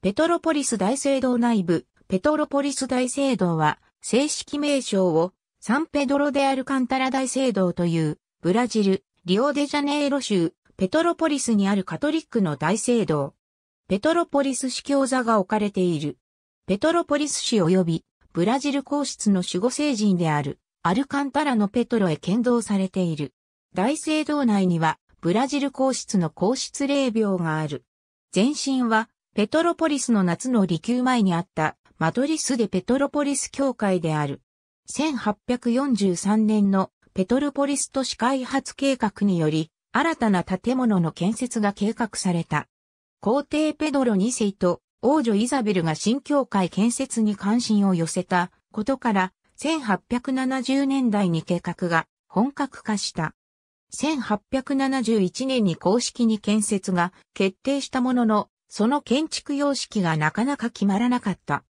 ペトロポリス大聖堂内部、ペトロポリス大聖堂は、正式名称を、サンペドロデアルカンタラ大聖堂という、ブラジル、リオデジャネイロ州、ペトロポリスにあるカトリックの大聖堂。ペトロポリス市教座が置かれている。ペトロポリス市及び、ブラジル皇室の守護聖人である、アルカンタラのペトロへ献堂されている。大聖堂内には、ブラジル皇室の皇室霊廟がある。前身は、ペトロポリスの夏の離宮前にあったマドリスでペトロポリス教会である。1843年のペトロポリス都市開発計画により、新たな建物の建設が計画された。皇帝ペドロ2世と王女イザベルが新教会建設に関心を寄せたことから、1870年代に計画が本格化した。1871年に公式に建設が決定したものの、その建築様式がなかなか決まらなかった。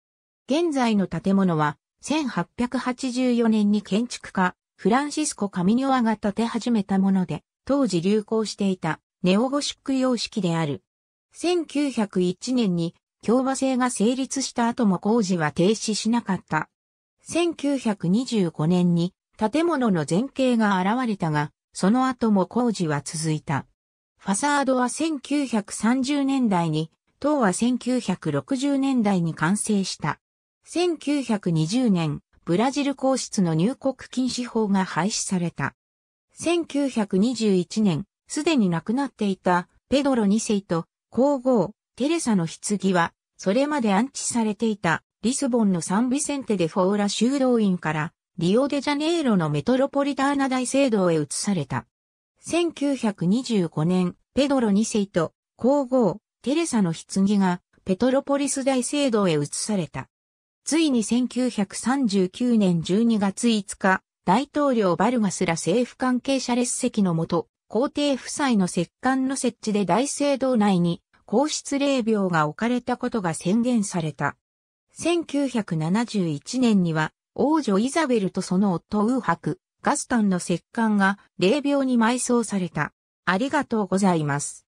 現在の建物は、1884年に建築家、フランシスコ・カミニョアが建て始めたもので、当時流行していたネオゴシック様式である。1901年に共和制が成立した後も工事は停止しなかった。1925年に建物の前景が現れたが、その後も工事は続いた。ファサードは1930年代に、塔は1960年代に完成した。1920年、ブラジル皇室の入国禁止法が廃止された。1921年、すでに亡くなっていたペドロ2世と皇后テレサの棺は、それまで安置されていたリスボンのサンビセンテでフォーラ修道院からリオデジャネイロのメトロポリターナ大聖堂へ移された。1925年、ペドロ2世と皇后、テレサの棺がペトロポリス大聖堂へ移された。ついに1939年12月5日、大統領バルガスら政府関係者列席のもと、皇帝夫妻の石棺の設置で大聖堂内に皇室霊廟が置かれたことが宣言された。1971年には王女イザベルとその夫ウーハク、ガスタンの石棺が霊廟に埋葬された。ありがとうございます。